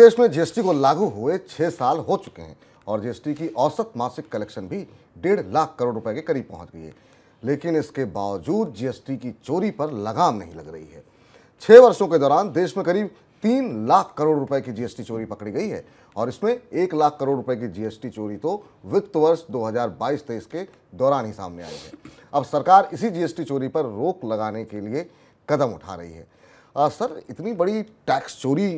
देश में जीएसटी को लागू हुए छह साल हो चुके हैं और जीएसटी की औसत मासिक कलेक्शन भी डेढ़ लाख करोड़ रुपए के करीब पहुंच गई है लेकिन इसके बावजूद जीएसटी की चोरी पर लगाम नहीं लग रही है छह वर्षों के दौरान देश में करीब तीन लाख करोड़ रुपए की जीएसटी चोरी पकड़ी गई है और इसमें एक लाख करोड़ रुपए की जीएसटी चोरी तो वित्त वर्ष 2022-23 के दौरान ही सामने आई है अब सरकार इसी जीएसटी चोरी पर रोक लगाने के लिए कदम उठा रही है आ, सर इतनी बड़ी टैक्स चोरी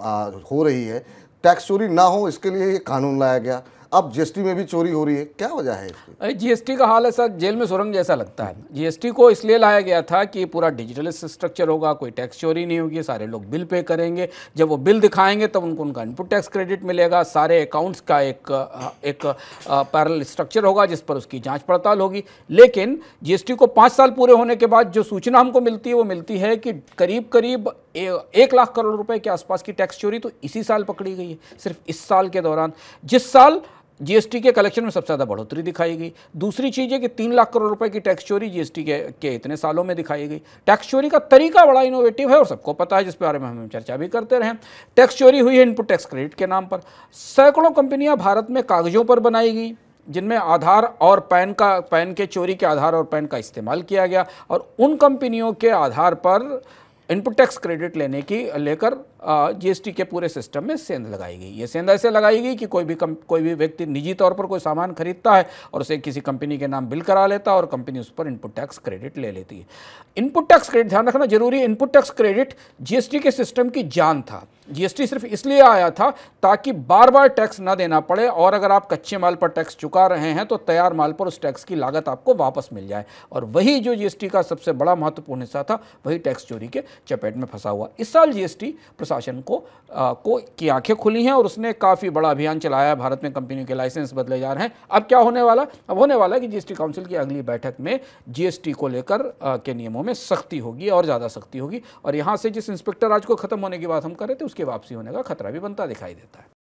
आ, हो रही है टैक्स चोरी ना हो इसके लिए ये कानून लाया गया अब जीएसटी में भी चोरी हो रही है क्या वजह है इसकी जीएसटी का हाल है सर जेल में सुरंग जैसा लगता है जीएसटी को इसलिए लाया गया था कि पूरा डिजिटल स्ट्रक्चर होगा कोई टैक्स चोरी नहीं होगी सारे लोग बिल पे करेंगे जब वो बिल दिखाएंगे तब उनको उनका इनपुट टैक्स क्रेडिट मिलेगा सारे अकाउंट्स का एक एक पैरल स्ट्रक्चर होगा जिस पर उसकी जाँच पड़ताल होगी लेकिन जी को पाँच साल पूरे होने के बाद जो सूचना हमको मिलती है वो मिलती है कि करीब करीब एक लाख करोड़ रुपए के आसपास की टैक्स चोरी तो इसी साल पकड़ी गई है सिर्फ इस साल के दौरान जिस साल जीएसटी के कलेक्शन में सबसे ज़्यादा बढ़ोतरी दिखाई गई दूसरी चीज़ है कि तीन लाख करोड़ रुपए की टैक्स चोरी जीएसटी के, के इतने सालों में दिखाई गई टैक्स चोरी का तरीका बड़ा इनोवेटिव है और सबको पता है जिस बारे में हम चर्चा भी करते रहे टैक्स चोरी हुई है इनपुट टैक्स क्रेडिट के नाम पर सैकड़ों कंपनियाँ भारत में कागजों पर बनाई गई जिनमें आधार और पैन का पैन के चोरी के आधार और पैन का इस्तेमाल किया गया और उन कंपनियों के आधार पर इनपुट टैक्स क्रेडिट लेने की लेकर जीएसटी के पूरे सिस्टम में सेंध लगाई गई ये सेंध ऐसे लगाई गई कि कोई भी कम, कोई भी व्यक्ति निजी तौर पर कोई सामान खरीदता है और उसे किसी कंपनी के नाम बिल करा लेता है और कंपनी उस पर इनपुट टैक्स क्रेडिट ले लेती है इनपुट टैक्स क्रेडिट ध्यान रखना जरूरी है इनपुट टैक्स क्रेडिट जीएसटी के सिस्टम की जान था जीएसटी सिर्फ इसलिए आया था ताकि बार बार टैक्स ना देना पड़े और अगर आप कच्चे माल पर टैक्स चुका रहे हैं तो तैयार माल पर उस टैक्स की लागत आपको वापस मिल जाए और वही जो जीएसटी का सबसे बड़ा महत्वपूर्ण हिस्सा था वही टैक्स चोरी के चपेट में फंसा हुआ इस साल जीएसटी प्रशासन को आ, को की आंखें खुली हैं और उसने काफ़ी बड़ा अभियान चलाया है भारत में कंपनी के लाइसेंस बदले जा रहे हैं अब क्या होने वाला अब होने वाला है कि जी काउंसिल की अगली बैठक में जी को लेकर के नियमों में सख्ती होगी और ज़्यादा सख्ती होगी और यहाँ से जिस इंस्पेक्टर आज को खत्म होने की बात हम कर रहे थे उसके वापसी होने का खतरा भी बनता दिखाई देता है